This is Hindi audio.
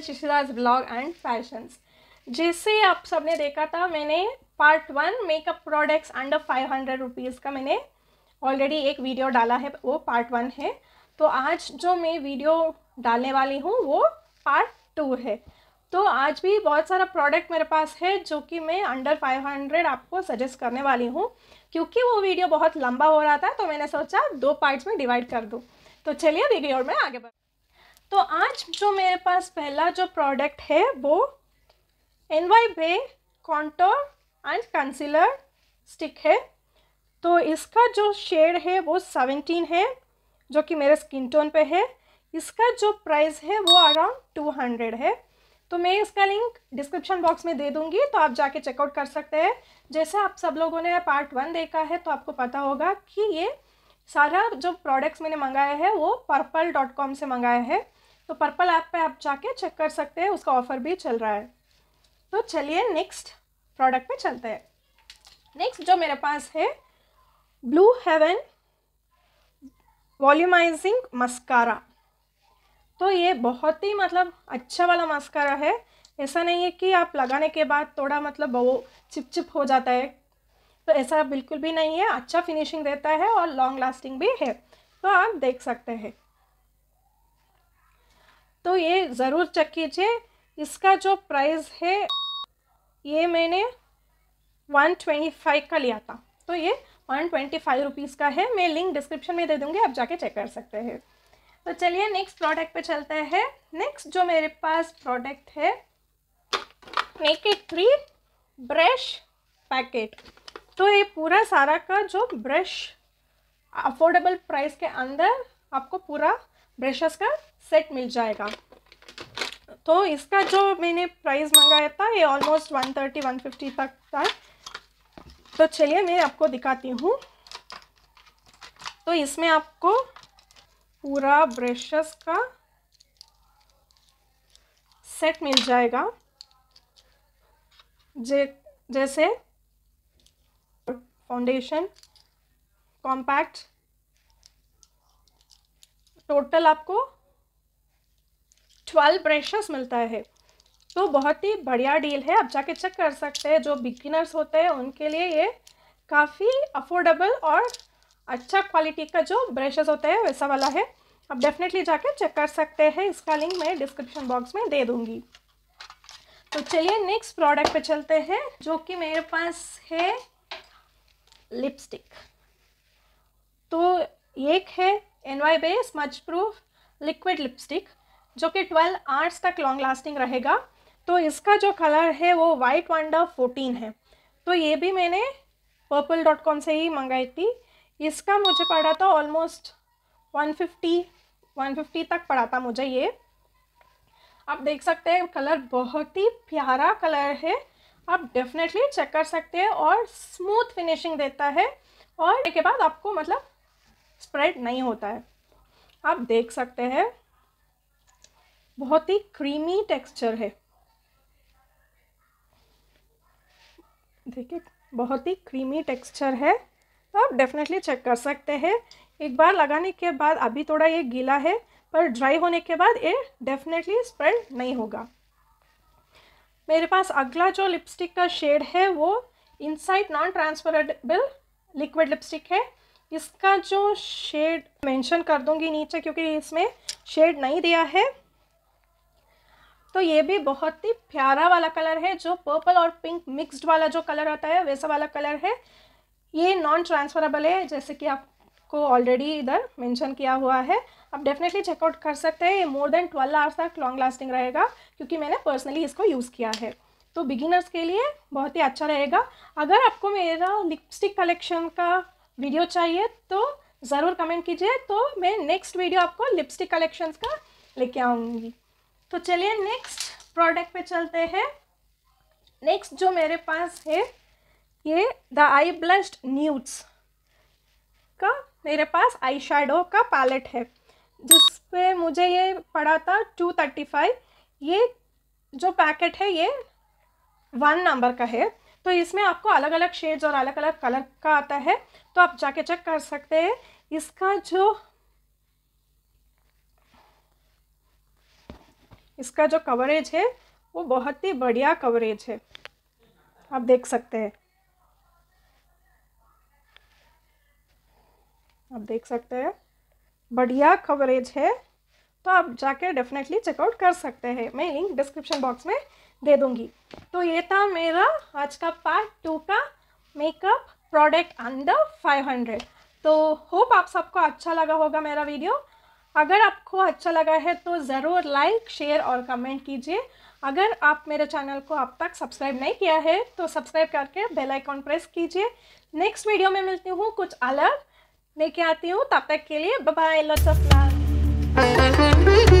है शिशिराज ब्लॉग एंड फैशंस जिसे आप सबने देखा था मैंने part one makeup products under five hundred rupees का मैंने ऑलरेडी एक वीडियो डाला है वो पार्ट वन है तो आज जो मैं वीडियो डालने वाली हूँ वो पार्ट टू है तो आज भी बहुत सारा प्रोडक्ट मेरे पास है जो कि मैं अंडर 500 आपको सजेस्ट करने वाली हूँ क्योंकि वो वीडियो बहुत लंबा हो रहा था तो मैंने सोचा दो पार्ट्स में डिवाइड कर दूँ तो चलिए वीडियो में आगे बढ़ तो आज जो मेरे पास पहला जो प्रोडक्ट है वो N Y Bae contour and concealer stick है तो इसका जो शेड है वो सेवेंटीन है जो कि मेरे स्किन टोन पे है इसका जो प्राइस है वो अराउंड टू हंड्रेड है तो मैं इसका लिंक डिस्क्रिप्शन बॉक्स में दे दूँगी तो आप जाके चेकआउट कर सकते हैं जैसे आप सब लोगों ने पार्ट वन देखा है तो आपको पता होगा कि ये सारा जो प्रोडक्ट्स मैंने मंगाया है वो पर्पल डॉट कॉम से मंगाया है तो पर्पल ऐप पे आप जाके चेक कर सकते हैं उसका ऑफ़र भी चल रहा है तो चलिए नेक्स्ट प्रोडक्ट पे चलते हैं नेक्स्ट जो मेरे पास है ब्लू हेवन वॉल्यूमाइजिंग मस्कारा तो ये बहुत ही मतलब अच्छा वाला मस्कारा है ऐसा नहीं है कि आप लगाने के बाद थोड़ा मतलब वो चिपचिप हो जाता है तो ऐसा बिल्कुल भी नहीं है अच्छा फिनिशिंग देता है और लॉन्ग लास्टिंग भी है तो आप देख सकते हैं तो ये ज़रूर चेक कीजिए इसका जो प्राइस है ये मैंने वन ट्वेंटी फाइव का लिया था तो ये वन ट्वेंटी फाइव रुपीज़ का है मैं लिंक डिस्क्रिप्शन में दे दूँगी आप जाके चेक कर सकते हैं तो चलिए नेक्स्ट प्रोडक्ट पे चलते हैं नेक्स्ट जो मेरे पास प्रोडक्ट है नेकेड थ्री ब्रश पैकेट तो ये पूरा सारा का जो ब्रश अफोर्डेबल प्राइस के अंदर आपको पूरा ब्रशेस का सेट मिल जाएगा तो इसका जो मैंने प्राइस मंगाया था ये ऑलमोस्ट 130 150 तक था तो चलिए मैं आपको दिखाती हूँ तो इसमें आपको पूरा ब्रशेस का सेट मिल जाएगा जे जैसे फाउंडेशन कॉम्पैक्ट टोटल आपको ट्वेल्व ब्रशेस मिलता है तो बहुत ही बढ़िया डील है आप जाके चेक कर सकते हैं जो बिगिनर्स होते हैं उनके लिए ये काफ़ी अफोर्डेबल और अच्छा क्वालिटी का जो ब्रशेस होता है वैसा वाला है आप डेफिनेटली जाके चेक कर सकते हैं इसका लिंक मैं डिस्क्रिप्शन बॉक्स में दे दूँगी तो चलिए नेक्स्ट प्रोडक्ट पे चलते हैं जो कि मेरे पास है लिपस्टिक तो एक है N Y Bae smudge proof liquid lipstick जो कि 12 आवर्स तक लॉन्ग लास्टिंग रहेगा तो इसका जो कलर है वो वाइट वंडर फोर्टीन है तो ये भी मैंने पर्पल डॉट कॉम से ही मंगाई थी इसका मुझे पड़ा था ऑलमोस्ट 150 150 तक पड़ा था मुझे ये आप देख सकते हैं कलर बहुत ही प्यारा कलर है आप डेफिनेटली चेक कर सकते हैं और स्मूथ फिनिशिंग देता है और के बाद आपको मतलब स्प्रेड नहीं होता है आप देख सकते हैं बहुत ही क्रीमी टेक्सचर है देखिए बहुत ही क्रीमी टेक्सचर है तो आप डेफिनेटली चेक कर सकते हैं एक बार लगाने के बाद अभी थोड़ा ये गीला है पर ड्राई होने के बाद ये डेफिनेटली स्प्रेड नहीं होगा मेरे पास अगला जो लिपस्टिक का शेड है वो inside non transferable liquid lipstick है इसका जो शेड मेंशन कर दूंगी नीचे क्योंकि इसमें शेड नहीं दिया है तो ये भी बहुत ही प्यारा वाला कलर है जो पर्पल और पिंक मिक्स्ड वाला जो कलर आता है वैसा वाला कलर है ये नॉन ट्रांसफरेबल है जैसे कि आपको ऑलरेडी इधर मेंशन किया हुआ है आप डेफिनेटली चेकआउट कर सकते हैं ये मोर देन ट्वेल्व आवर्स तक लॉन्ग लास्टिंग रहेगा क्योंकि मैंने पर्सनली इसको यूज़ किया है तो बिगिनर्स के लिए बहुत ही अच्छा रहेगा अगर आपको मेरा लिपस्टिक कलेक्शन का वीडियो चाहिए तो ज़रूर कमेंट कीजिए तो मैं नेक्स्ट वीडियो आपको लिपस्टिक कलेक्शंस का लेके आऊँगी तो चलिए नेक्स्ट प्रोडक्ट पे चलते हैं नेक्स्ट जो मेरे पास है ये द आई ब्लस्ड न्यूट्स का मेरे पास आई शेडो का पैलेट है जिस पर मुझे ये पड़ा था टू थर्टी फाइव ये जो पैकेट है ये वन नंबर का है तो इसमें आपको अलग अलग शेड्स और अलग अलग कलर का आता है तो आप जाके चेक कर सकते हैं इसका जो इसका जो कवरेज है वो बहुत ही बढ़िया कवरेज है आप देख सकते हैं आप देख सकते हैं बढ़िया कवरेज है तो आप जाके डेफिनेटली चेकआउट कर सकते हैं मैं लिंक डिस्क्रिप्शन बॉक्स में दे दूंगी तो ये था मेरा आज का पार्ट टू का makeup product under five hundred तो होप आप सबको अच्छा लगा होगा मेरा वीडियो अगर आपको अच्छा लगा है तो ज़रूर लाइक शेयर और कमेंट कीजिए अगर आप मेरे चैनल को अब तक सब्सक्राइब नहीं किया है तो सब्सक्राइब करके बेल आइकॉन प्रेस कीजिए नेक्स्ट वीडियो में मिलती हूँ कुछ अलग लेके आती हूँ तब तक के लिए बाय लॉट्स ऑफ लव